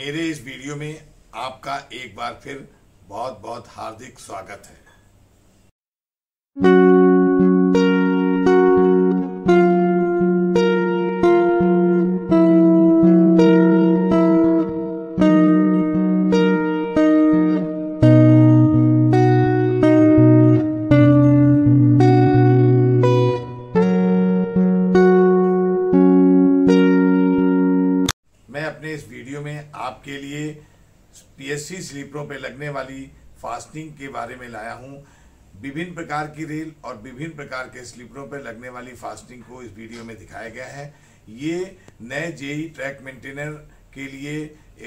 मेरे इस वीडियो में आपका एक बार फिर बहुत बहुत हार्दिक स्वागत है एसी स्लीपरों पे लगने वाली फास्टिंग के बारे में लाया हूँ विभिन्न प्रकार की रेल और विभिन्न प्रकार के स्लीपरों पे लगने वाली फास्टिंग को इस वीडियो में दिखाया गया है ये नए जेई ट्रैक मेंटेनर के लिए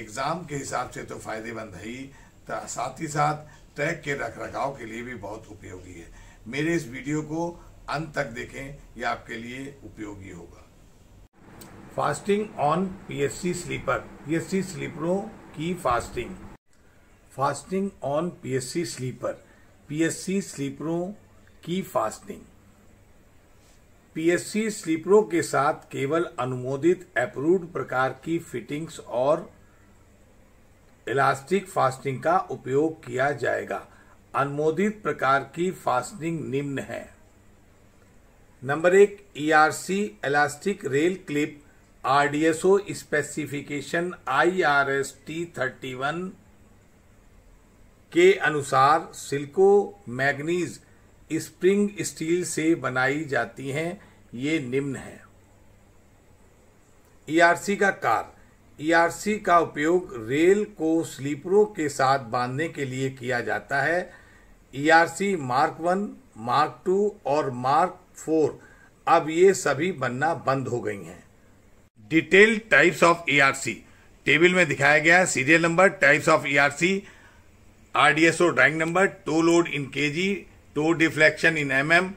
एग्ज़ाम के हिसाब से तो फ़ायदेमंद है ही साथ ही साथ ट्रैक के रख रखाव के लिए भी बहुत उपयोगी है मेरे इस वीडियो को अंत तक देखें यह आपके लिए उपयोगी होगा fastening on PSC sleeper PSC स्लीपरों की fastening fastening on PSC sleeper PSC स्लीपरों की फास्टिंग पीएससी स्लीपरों के साथ केवल अनुमोदित अप्रूव्ड प्रकार की फिटिंग्स और इलास्टिक फास्टिंग का उपयोग किया जाएगा अनुमोदित प्रकार की फास्टिंग निम्न है नंबर एक ERC elastic rail clip RDSO specification IRS T thirty one के अनुसार सिल्को मैग्नीज स्प्रिंग स्टील से बनाई जाती हैं ये निम्न है ईआरसी e का कार ईआरसी e का उपयोग रेल को स्लीपरों के साथ बांधने के लिए किया जाता है ERC e mark one mark two और मार्क फोर अब ये सभी बनना बंद हो गई हैं detail types of ERC table में दिखाया गया serial number types of ERC toe load in K G toe deflection in M M mm,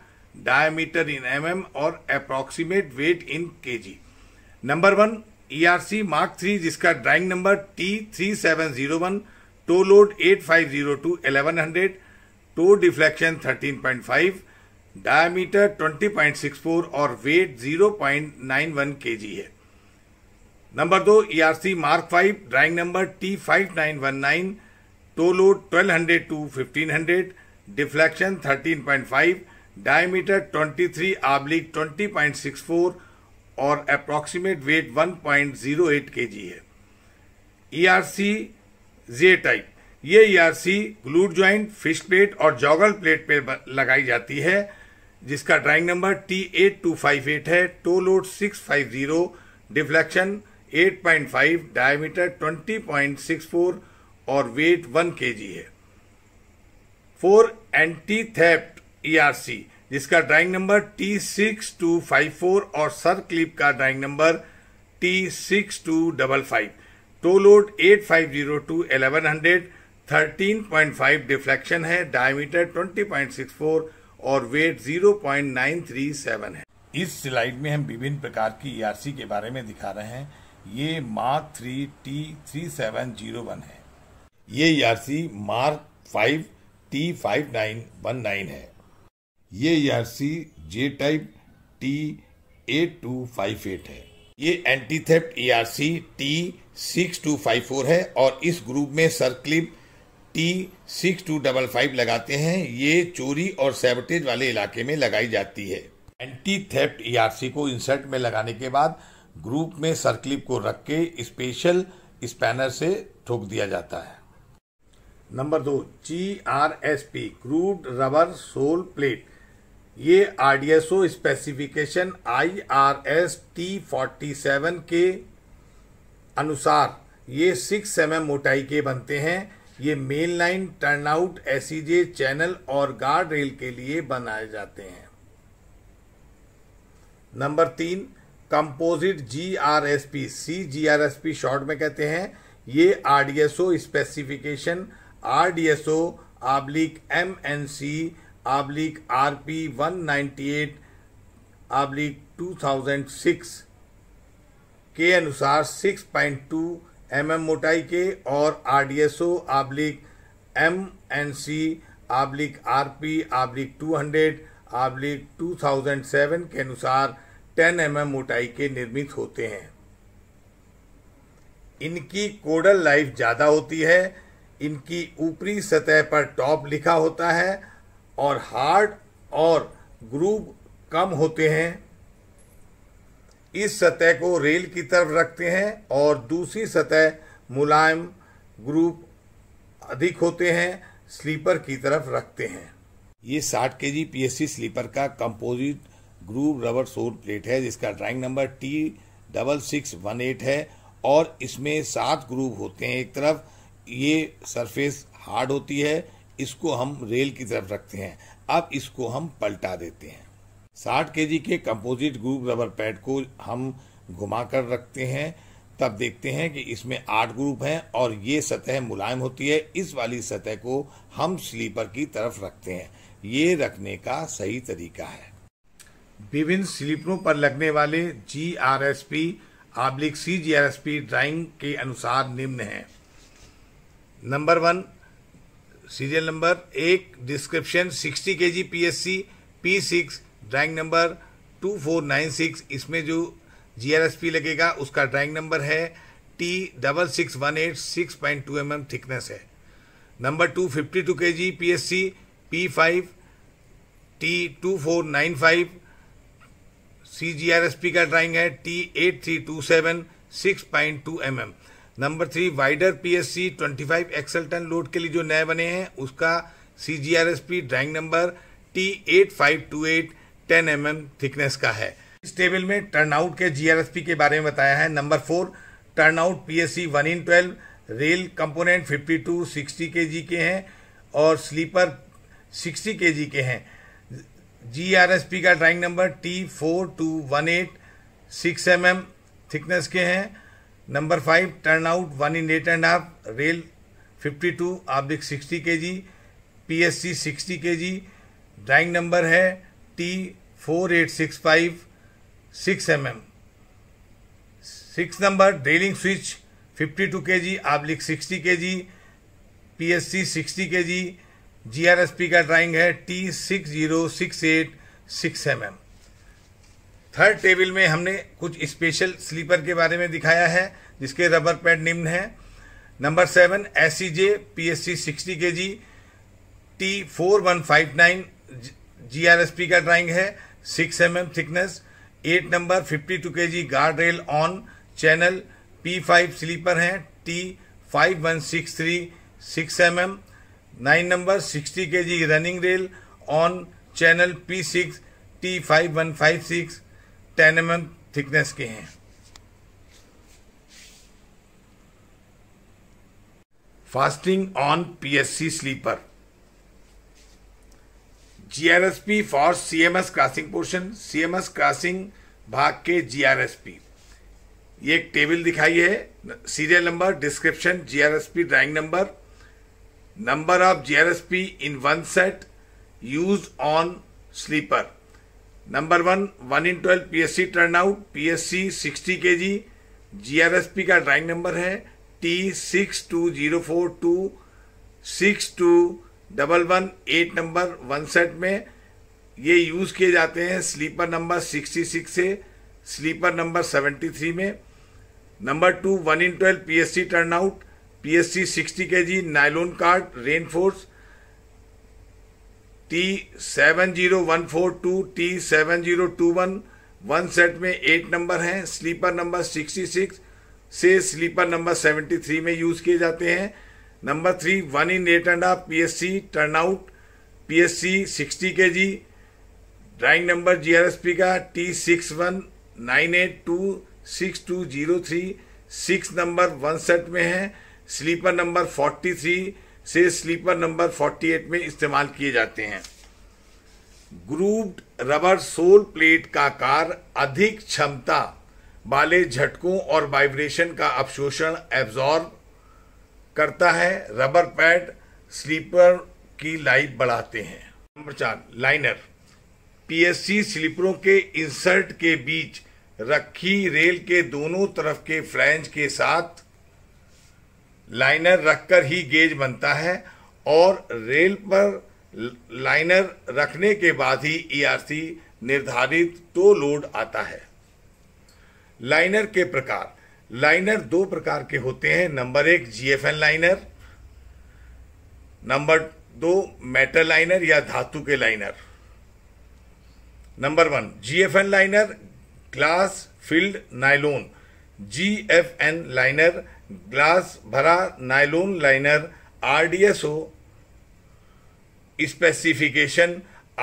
diameter in MM mm e और weight in K G number one C mark three जिसका drawing number T three seven zero one toe load eight five zero to eleven hundred toe deflection thirteen point five diameter twenty point six four और weight zero point nine one K G है number दो E R C mark five drawing number T five nine one nine toe load 1200 to 1500 deflection 13.5 diameter 23 six four और approximate weight 1.08 point है ERC J type ये सी glued joint fish plate और joggle plate पे लगाई जाती है जिसका drawing number T eight two five eight है toe load six five zero deflection eight point five diameter twenty point six four और वेट वन के है फोर एंटी थेप्ट ईआरसी जिसका drawing number T six two five four और circlip का drawing number T six two double five toe load eight five zero to eleven hundred thirteen point five deflection है diameter twenty point six four और weight zero point nine three seven है इस slide में हम विभिन्न प्रकार की ERC e के बारे में दिखा रहे हैं ये mark three T three seven zero one है ये ERC e mark five T five nine one nine है ये ERC J type T eight two five eight है ये anti theft T six two five four है और इस group में circlip T six two double five लगाते हैं ये चोरी और सैबटेज वाले इलाके में लगाई जाती है एंटी थेप्ट ईआरसी आर सी को इंसर्ट में लगाने के बाद ग्रुप में सरक्लिप को रख के स्पेशल स्पैनर से ठोक दिया जाता है नंबर दो G R S P grooved rubber sole plate ये RDSO specification I R S T forty seven के अनुसार ये सिक्स एम एम मोटाई के बनते हैं ये main line turnout ACJ channel और गार्ड रेल के लिए बनाए जाते हैं नंबर तीन composite G R S P C G R S P short में कहते हैं ये ओ specification R D S O oblique M N C oblique R P one ninety eight oblique two thousand six के अनुसार six point two M M मोटाई के और R D S O oblique M N C oblique R P oblique two hundred oblique two thousand seven के अनुसार ten M M मोटाई के निर्मित होते हैं इनकी कोडल लाइफ ज़्यादा होती है इनकी ऊपरी सतह पर टॉप लिखा होता है और हार्ड और ग्रूव कम होते हैं इस सतह को रेल की तरफ रखते हैं और दूसरी सतह मुलायम ग्रुप अधिक होते हैं स्लीपर की तरफ रखते हैं ये 60 के जी पी स्लीपर का composite groove rubber sole plate है जिसका drawing number T double six one eight है और इसमें सात ग्रूव होते हैं एक तरफ ये सरफेस हार्ड होती है इसको हम रेल की तरफ रखते हैं अब इसको हम पलटा देते हैं 60 के के कंपोजिट ग्रुप रबर पैड को हम घुमाकर रखते हैं तब देखते हैं कि इसमें आठ ग्रुप हैं और ये सतह मुलायम होती है इस वाली सतह को हम स्लीपर की तरफ रखते हैं ये रखने का सही तरीका है विभिन्न स्लीपरों पर लगने वाले G R S P oblique C G R S P drawing के अनुसार निम्न हैं नंबर वन सीरियल नंबर एक description 60 K G P S C P six drawing number two four nine six इसमें जो जी आर एस पी लगेगा उसका drawing number है T double six one eight six point two M M thickness है number two fifty two K G P S C P five T two four nine five C G R S P का drawing है T eight three two seven six point two M M number three wider PSC 25 axle ton load के लिए जो नए बने हैं उसका C G R S P drawing number T eight five two eight ten M M thickness का है इस टेबल में टर्नआउट के जीआरएसपी के बारे में बताया है number four turnout PSC one in twelve rail component fifty two sixty K G के हैं और स्लीपर सिक्सटी के जी के हैं पी का drawing number T four two one eight six M M thickness के हैं number five turnout one in eight and half rail fifty two oblique sixty K G P S C sixty K G drawing number है T four eight six five six M M six number derailing switch fifty two K G oblique sixty K G P S C sixty K G G R S P का drawing है T six zero six eight six M M third table में हमने कुछ special sleeper के बारे में दिखाया है जिसके रबर पैड निम्न है number seven S C J P S C sixty K G T four one five nine G R S P का ड्राइंग है six M M thickness eight number fifty two K G guard rail on channel P five sleeper हैं T five one six three six M M nine number sixty K G running rail on channel P six T five one five six ten M thickness के हैं fastening on PSC sleeper GRSP for CMS crossing portion CMS crossing भाग के GRSP ये एक table दिखाई है serial number description GRSP drawing number number of GRSP in one set use on sleeper number one one in twelve P S C turn out P S C sixty K G G R S P का drawing number है T six two zero four two six two double one eight number one set में ये use किए जाते हैं sleeper number sixty six से sleeper number seventy three में number two one in twelve P S C turn out P S C sixty K G nylon cord reinforce T seven zero one four two T seven zero two one one set में eight number हैं sleeper number sixty six से sleeper number seventy three में use किए जाते हैं number three one in eight and half P S C turnout P S C sixty K G drawing number G R S P का T six one nine eight two six two zero three six number one set में है sleeper number forty three से sleeper number 48 में इस्तेमाल किए जाते हैं grooved rubber sole plate का कार अधिक क्षमता वाले झटकों और वाइब्रेशन का अवशोषण एब्जॉर्ब करता है रबर पैड स्लीपर की लाइफ बढ़ाते हैं नंबर चार लाइनर पीएससी स्लीपरों के इंसर्ट के बीच रखी रेल के दोनों तरफ के फ्लैंज के साथ लाइनर रखकर ही गेज बनता है और रेल पर लाइनर रखने के बाद ही ईआरसी e निर्धारित टो लोड आता है लाइनर के प्रकार लाइनर दो प्रकार के होते हैं नंबर एक जीएफएन लाइनर नंबर दो मेटल लाइनर या धातु के liner number one GFN liner glass filled nylon GFN liner glass भरा nylon liner RDSO specification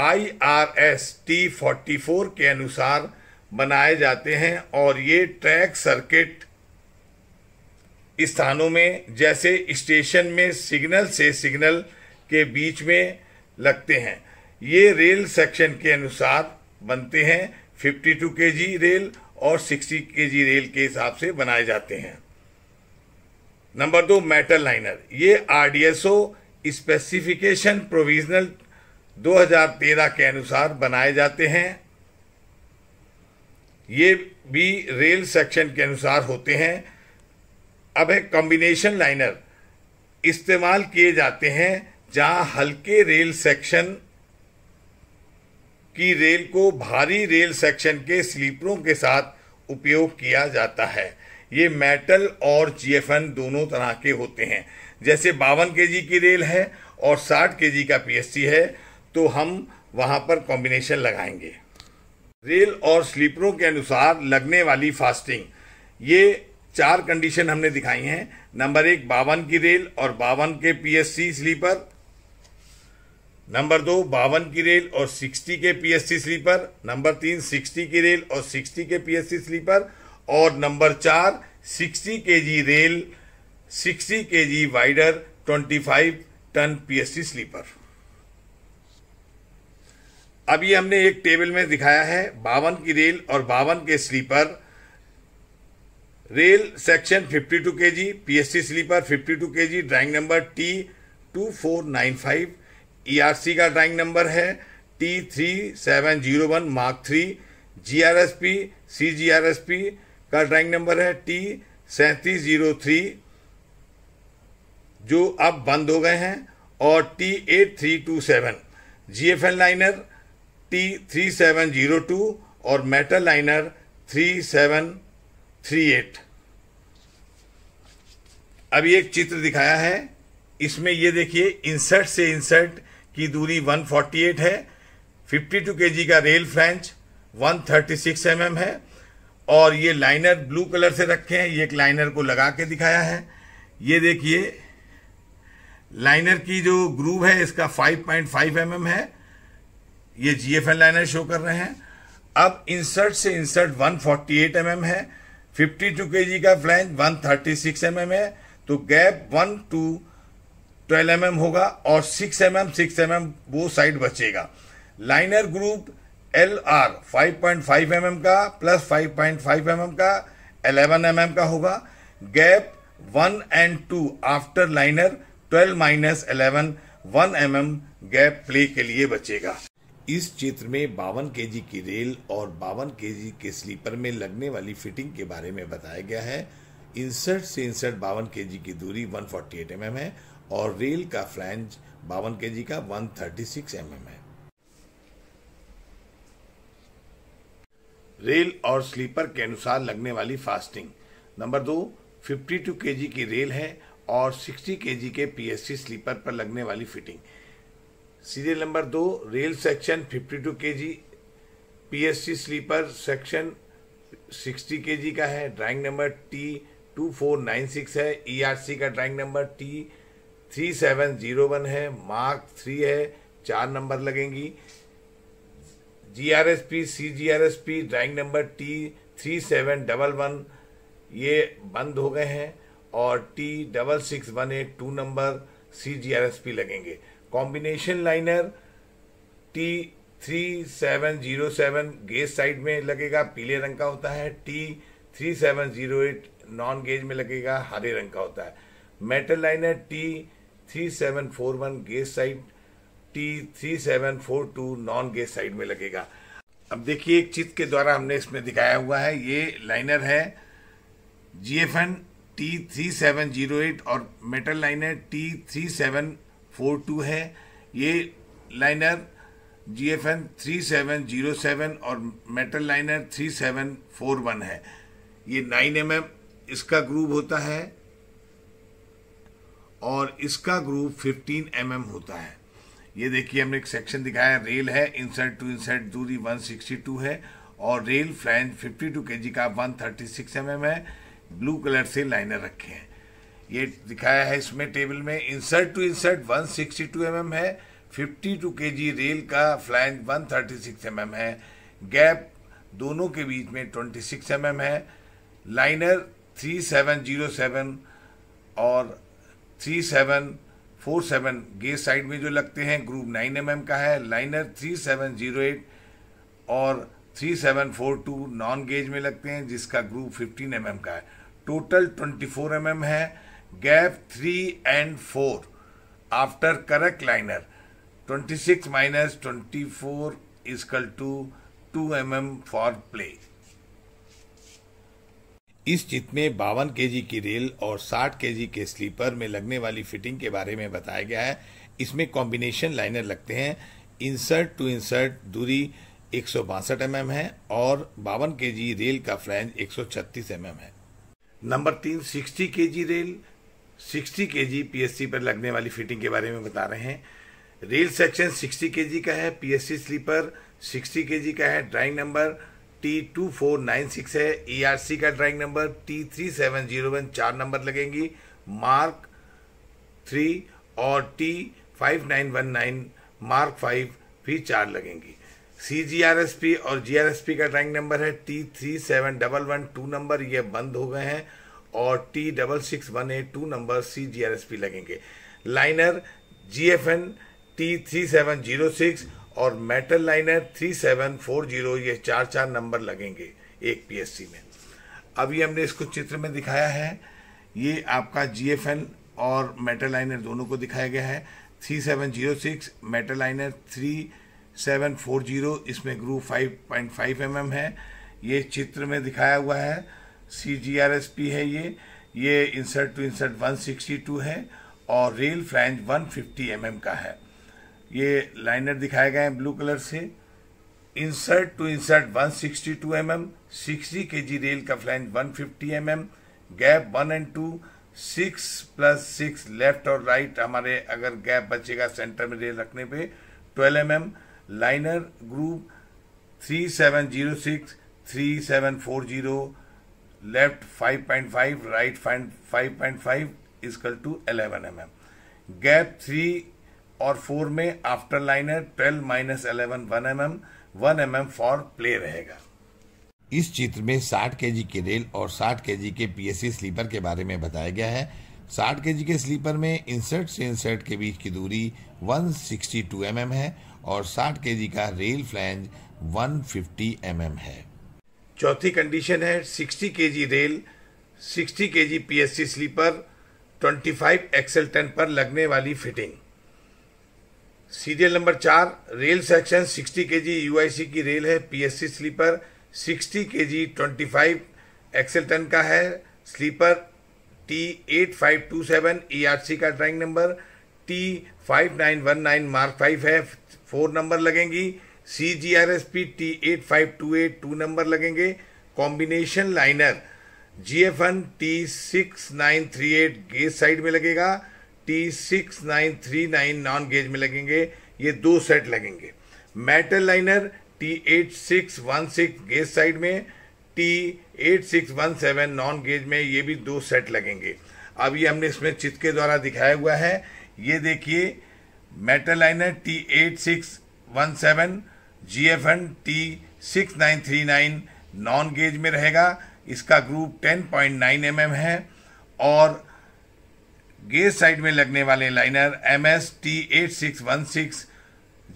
I R S T forty four के अनुसार बनाए जाते हैं और ये ट्रैक सर्किट स्थानों में जैसे स्टेशन में सिग्नल से सिग्नल के बीच में लगते हैं ये रेल सेक्शन के अनुसार बनते हैं 52 जी रेल और 60 जी रेल के हिसाब से बनाए जाते हैं नंबर दो मेटल लाइनर ये आरडीएसओ स्पेसिफिकेशन प्रोविजनल 2013 के अनुसार बनाए जाते हैं ये भी रेल सेक्शन के अनुसार होते हैं अब है कॉम्बिनेशन लाइनर इस्तेमाल किए जाते हैं जहां हल्के रेल सेक्शन की रेल को भारी रेल सेक्शन के स्लीपरों के साथ उपयोग किया जाता है ये मेटल और जीएफएन दोनों तरह के होते हैं जैसे बावन के की रेल है और साठ के का पीएससी है तो हम वहाँ पर कॉम्बिनेशन लगाएंगे रेल और स्लीपरों के अनुसार लगने वाली फास्टिंग ये चार कंडीशन हमने दिखाई हैं नंबर एक बावन की रेल और बावन के पीएससी स्लीपर नंबर दो बावन की रेल और 60 के पीएससी स्लीपर नंबर तीन 60 की रेल और 60 के पीएससी स्लीपर और नंबर चार 60 G rail 60 G wider 25 ton PST sleeper अभी हमने एक टेबल में दिखाया है बावन की रेल और बावन के sleeper rail section 52 G PST sleeper 52 G drawing number T 2495 ERC e का ड्राइंग नंबर है T three seven zero one mark three G R S P C G R S P का drawing number है T सैंतीस zero three जो अब बंद हो गए हैं और T eight three two seven G F L liner T three seven zero two और metal liner three seven three eight अभी एक चित्र दिखाया है इसमें ये देखिए इंसर्ट से इंसर्ट की दूरी 148 है 52 केजी का रेल फ्रेंच 136 थर्टी mm है और ये लाइनर ब्लू कलर से रखे हैं ये एक लाइनर को लगा के दिखाया है ये देखिए लाइनर की जो ग्रूव है इसका 5.5 पॉइंट mm है ये जी एफ लाइनर शो कर रहे हैं अब इंसर्ट से इंसर्ट 148 फोर्टी mm है 52 टू के का फ्लैंज 136 थर्टी mm है तो गैप 1 टू 12 mm होगा और 6 mm 6 mm वो साइड बचेगा liner groove L R five point five M M का plus five point five M M का एलेवन एम एम का होगा gap one and two after liner twelve minus eleven one M M gap play के लिए बचेगा इस चित्र में बावन के की रेल और बावन के के स्लीपर में लगने वाली फिटिंग के बारे में बताया गया है इंसर्ट से इंसर्ट बावन के की दूरी 148 एम mm है और रेल का फ्लैंज बावन के का 136 एम mm है रेल और स्लीपर के अनुसार लगने वाली फास्टिंग नंबर दो 52 केजी की रेल है और 60 केजी के पीएससी स्लीपर पर लगने वाली फिटिंग सीरियल नंबर दो rail section 52 KG PSC sleeper section 60 KG का है ड्राइंग नंबर टी 2496 है ईआरसी e का ड्राइंग नंबर टी 3701 है मार्क थ्री है चार नंबर लगेंगी G R S P C G R S P drawing number T three seven double one ये बंद हो गए हैं और T double six one eight two number C G R S P लगेंगे combination liner T three seven zero seven gauge side में लगेगा पीले रंग का होता है T three seven zero eight non gauge में लगेगा हरे रंग का होता है metal liner T three seven four one gauge side T three seven four two non gauge side में लगेगा अब देखिए एक चित्र के द्वारा हमने इसमें दिखाया हुआ है ये लाइनर है G F N T three seven zero eight और metal liner T three seven four two है ये liner G F N three seven zero seven और metal liner three seven four one है ये नाइन एम एम इसका groove होता है और इसका ग्रूव फिफ्टीन एम एम होता है ये देखिए हमने एक सेक्शन दिखाया रेल है इंसर्ट टू इंसर्ट दूरी 162 है और रेल फ्लाइन 52 केजी का 136 थर्टी mm है ब्लू कलर से लाइनर रखे हैं ये दिखाया है इसमें टेबल में insert to insert 162 sixty mm है 52 केजी रेल का फ्लाइन 136 थर्टी mm है गैप दोनों के बीच में 26 सिक्स mm है लाइनर 3707 और 37 फोर सेवन गे साइड में जो लगते हैं ग्रुप नाइन एम का है liner three seven zero eight और three seven four two non gauge में लगते हैं जिसका ग्रुप फिफ्टीन एम का है टोटल ट्वेंटी फोर एम है gap three and four after correct liner twenty six minus twenty four is equal to two M M for play इस चित में बावन के की रेल और 60 के के स्लीपर में लगने वाली फिटिंग के बारे में बताया गया है इसमें कॉम्बिनेशन लाइनर लगते हैं इंसर्ट टू इंसर्ट दूरी एक सौ mm है और बावन के रेल का फ्रेंज एक सौ mm है नंबर तीन 60 के रेल 60 के पीएससी पर लगने वाली फिटिंग के बारे में बता रहे हैं रेल सेक्शन 60 के का है पीएससी स्लीपर 60 के का है drawing number T two four nine six है ई आर सी का drawing number T three seven zero one चार नंबर लगेंगी मार्क थ्री और T five nine one nine mark five भी चार लगेंगी C G R S P और G R S P का ड्राइंग नंबर है T three seven double one two number ये बंद हो गए हैं और T double six one eight two number C G R S P लगेंगे liner G F N T three seven zero six और metal liner three seven four zero ये चार चार नंबर लगेंगे एक पीएससी में अभी हमने इसको चित्र में दिखाया है ये आपका जीएफएन और मेटल लाइनर दोनों को दिखाया गया है three seven zero six metal liner three seven four zero इसमें groove five point five M M है ये चित्र में दिखाया हुआ है C G R S P है ये ये insert to insert one sixty two है और rail flange one fifty M M का है ये लाइनर दिखाए गए हैं ब्लू कलर से insert to insert 162 sixty two M M sixty K ji rail का flange 150 fifty M M gap one and two six plus six left और right हमारे अगर गैप बचेगा सेंटर में रेल रखने पे 12 M M liner groove three seven zero six three seven four zero left five point five right five point five is equal to eleven M M gap three और four में after liner twelve minus eleven one M M one M M for play रहेगा इस चित्र में 60 के के rail और 60 के के पीएससी स्लीपर के बारे में बताया गया है 60 के के स्लीपर में इंसर्ट से इंसर्ट के बीच की दूरी 162 एम mm है और 60 के का रेल फ्लैंज 150 एम mm है चौथी कंडीशन है 60 के रेल 60 के पीएससी स्लीपर 25 एक्सेल टेन पर लगने वाली फिटिंग सीरियल नंबर चार रेल सेक्शन 60 जी यूआईसी की रेल है PSC sleeper 60 twenty five axle ton का है sleeper T eight five two R ERC e का drawing number T five nine one nine mark five है four number लगेंगी C G R S P T eight five two eight two number लगेंगे combination liner G F N T six nine three eight gauge side में लगेगा T six nine three nine non gauge में लगेंगे ये दो set लगेंगे metal liner T eight six one six gauge side में T eight six one seven non gauge में ये भी दो सेट लगेंगे अब ये हमने इसमें चित के द्वारा दिखाया हुआ है ये देखिए metal liner T eight six one seven G F N T six nine three nine non gauge में रहेगा इसका groove ten point nine M M है और गेज साइड में लगने वाले liner M S T eight six one six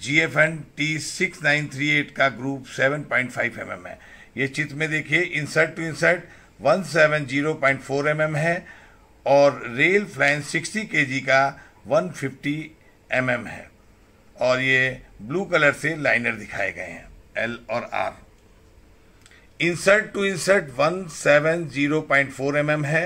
G F N T six nine three eight का groove seven point five M M है ये चित्र में देखिए insert to insert one seven zero point four M M है और rail फ्लैन sixty K जी का one fifty M M है और ये ब्लू कलर से लाइनर दिखाए गए हैं एल और R insert to insert one seven zero point four M M है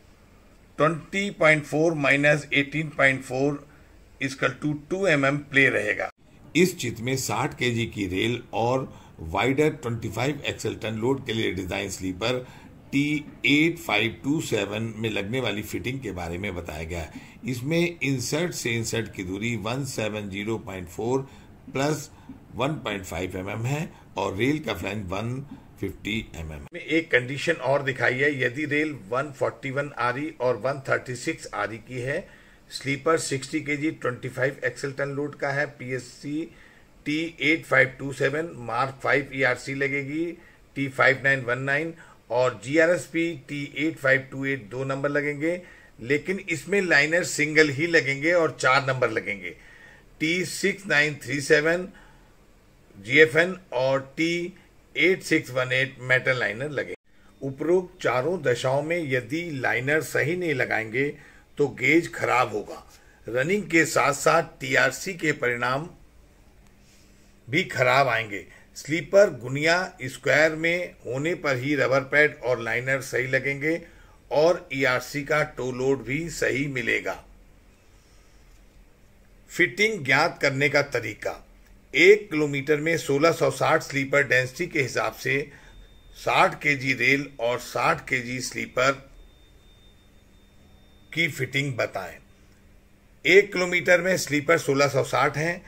20.4 माइनस 18.4 इसका two two M M play रहेगा इस चित में 60 केजी की रेल और वाइडर 25 एक्सल टन लोड के लिए design sleeper T eight five two seven में लगने वाली फिटिंग के बारे में बताया गया इसमें इंसर्ट से इंसर्ट की दूरी 170.4 प्लस 1.5 एम mm है और रेल का फ्लैंज 1 150 mm में एक कंडीशन और दिखाई है यदि रेल 141 फोर्टी और 136 आरी की है sleeper 60 K G twenty axle ton load का है PSC T five mark 5 ERC लगेगी टी नाइन और P T eight five two eight दो नंबर लगेंगे लेकिन इसमें लाइनर सिंगल ही लगेंगे और चार नंबर लगेंगे T six nine three seven G F N और T eight six one eight metal liner लगे उपरोक्त चारों दशाओं में यदि लाइनर सही नहीं लगाएंगे तो गेज खराब होगा रनिंग के साथ साथ टीआरसी के परिणाम भी खराब आएंगे स्लीपर गुनिया स्क्वायर में होने पर ही रबर पैड और लाइनर सही लगेंगे और ईआरसी e का टो लोड भी सही मिलेगा फिटिंग ज्ञात करने का तरीका एक किलोमीटर में 1660 स्लीपर डेंसिटी के हिसाब से 60 केजी रेल और 60 केजी स्लीपर की फिटिंग बताएं एक किलोमीटर में स्लीपर 1660 हैं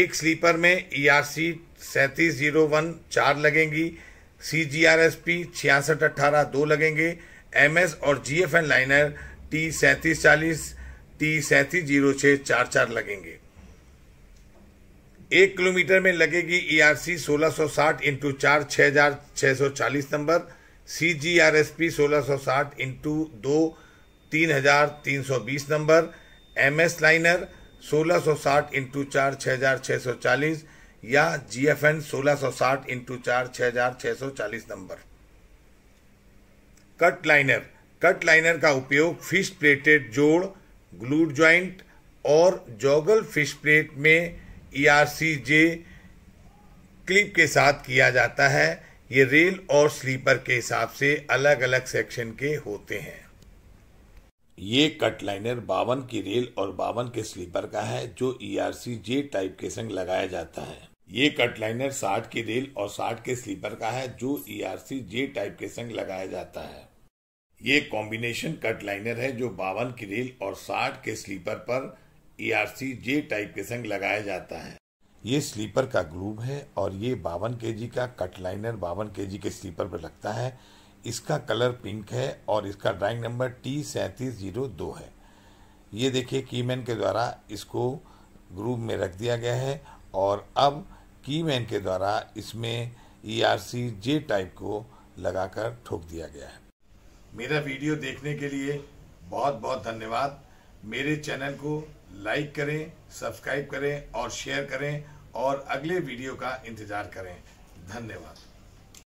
एक स्लीपर में ई आर सी सैंतीस जीरो वन चार लगेंगी C G R S P छियासठ अट्ठारह दो लगेंगे एम एस और G F N liner T सैंतीस चालीस टी सैंतीस जीरो छः चार चार लगेंगे एक किलोमीटर में लगेगी ईआरसी 1660 इंटू चार छः हजार छः सौ चालीस number C G R S P सोलह सौ साठ इंटू दो तीन हजार तीन सौ बीस नंबर एम एस लाइनर सोलह सौ साठ इंटू चार छः हजार छः सौ चालीस या जी एफ एन सोलह सौ साठ इंटू चार छः हजार छः सौ चालीस number cut liner cut liner का उपयोग फिश प्लेटेड जोड़ ग्लूड ज्वाइंट और जॉगल फिश प्लेट में ईआरसीजे e क्लिप के साथ किया जाता है ये रेल और स्लीपर के हिसाब से अलग अलग सेक्शन के होते हैं ये कट लाइनर बावन की रेल और बावन के स्लीपर का है जो ईआरसी जे टाइप के संग लगाया जाता है ये कट लाइनर साठ की रेल और साठ के स्लीपर का है जो ईआरसी जे टाइप के संग लगाया जाता है ये कॉम्बिनेशन कट लाइनर है जो बावन की रेल और साठ के स्लीपर पर ईआरसी जे टाइप के संग लगाया जाता है ये स्लीपर का ग्लूब है और ये बावन के का कट लाइनर बावन के के स्लीपर पर लगता है इसका कलर पिंक है और इसका ड्राइंग नंबर टी सैंतीस जीरो दो है ये देखिए कीमैन के द्वारा इसको ग्रूप में रख दिया गया है और अब कीमैन के द्वारा इसमें ई आर सी जे टाइप को लगाकर ठोक दिया गया है मेरा वीडियो देखने के लिए बहुत बहुत धन्यवाद मेरे चैनल को लाइक करें सब्सक्राइब करें और शेयर करें और अगले वीडियो का इंतज़ार करें धन्यवाद